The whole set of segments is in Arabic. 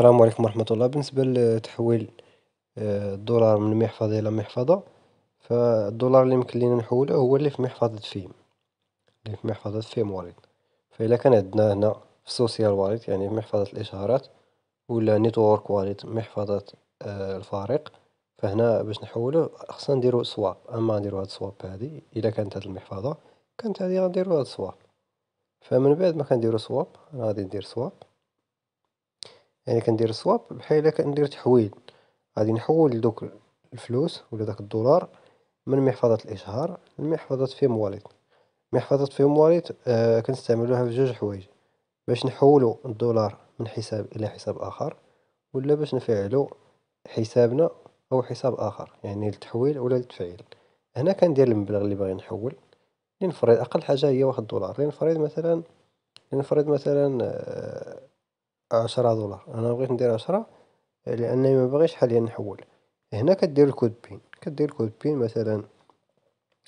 السلام عليكم ورحمة الله بالنسبة لتحويل آه، الدولار من محفظة إلى محفظة فالدولار اللي يمكن لينا نحوله هو اللي في محفظة فيم اللي في محفظة فيم واليت فإلا كان عندنا هنا في السوسيال واليت يعني في محفظة الإشهارات ولا نيتورك واليت محفظة آه، الفارق فهنا باش نحوله خصنا نديرو سواب أما نديرو هاد السواب هادي إلا كانت هاد المحفظة كانت هادي غنديرو هاد السواب فمن بعد مكنديرو سواب أنا غادي ندير سواب. يعني كندير سواب بحال إلا كندير تحويل غادي نحول دوك الفلوس ولا داك الدولار من محفظة الإشهار لمحفظة في واليت محفظة فيم آه كنستعملوها في جوج حوايج باش نحولو الدولار من حساب إلى حساب آخر ولا باش نفعلو حسابنا أو حساب آخر يعني للتحويل ولا للتفعيل هنا كندير المبلغ لي باغي نحول لنفرض أقل حاجة هي واحد دولار لنفرض مثلا لنفرض مثلا آه، عشرة دولار أنا بغيت ندير عشرة لأنني مباغيش حاليا نحول، هنا كدير الكود بين كدير الكود بين مثلا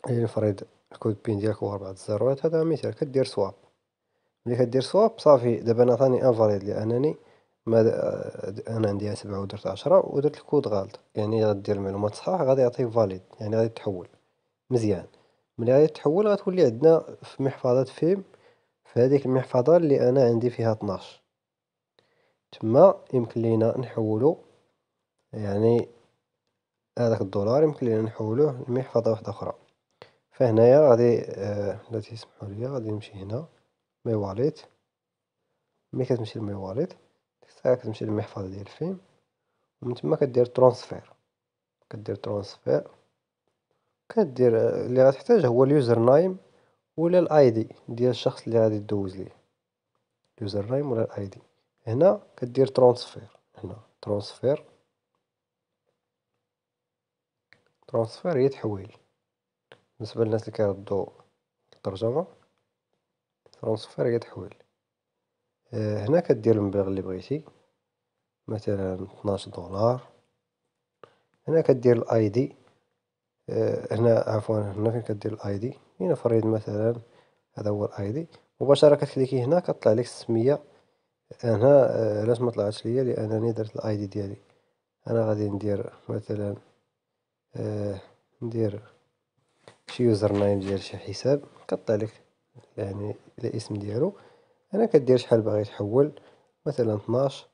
لنفرض الكود بين ديالك هو 4 الزيروات هدا مثال كدير سواب، ملي كدير سواب صافي دابا أنا عطاني انفاليد لأنني أنا عندي سبعة ودرت عشرة ودرت الكود غالط يعني غدير المعلومات صحاح غادي يعطيك فاليد يعني غادي تحول مزيان، ملي غادي تحول غتولي عندنا في محفظة فيم في هاديك المحفظة لي أنا عندي فيها طناش. تما يمكن لينا نحولو يعني هداك الدولار يمكن لينا نحولوه لمحفظة وحدة أخرى، فهنايا غادي إلا آه، لي غادي نمشي هنا مي واليت، ملي كتمشي لمي واليت ديك الساعة كتمشي للمحفظة ديال الفيم ومن تما كدير ترونسفير، كدير ترونسفير كدير لي غتحتاج هو اليوزر نايم ولا الاي دي ديال الشخص لي غادي دوز ليه، اليوزر نايم ولا الاي دي هنا كدير ترونسفير هنا ترونسفير ترونسفير هي تحويل بالنسبة للناس اللي كيردو الترجمة ترونسفير هي تحويل آه، هنا كدير المبلغ اللي بغيتي مثلا 12 دولار هنا كدير الاي دي آه، هنا عفوا هنا فين كدير الاي دي هنا فريد مثلا هذا هو الاي دي مباشرة كتكليكي هنا كطلع لك السمية أنا علاش آه، مطلعتش ليا لأنني درت الأي دي ديالي، أنا غادي ندير مثلا آه، ندير شي يوزر نايم ديال شي حساب كطلع يعني الاسم ديالو، أنا كدير شحال باغي تحول مثلا 12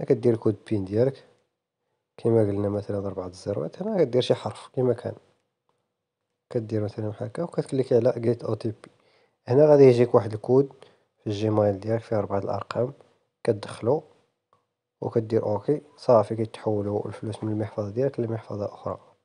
أنا كدير الكود بين ديالك كيما قلنا مثلا ربعة الزيروات، هنا كدير شي حرف كيما كان، كدير مثلا بحال هكا وكتكليك على جيت او تي بي هنا غادي يجيك واحد الكود في الجيمايل ديالك فيه ربعة د الأرقام. كتدخلو وكدير اوكي صافي كيتحولو الفلوس من المحفظة ديالك لمحفظة اخرى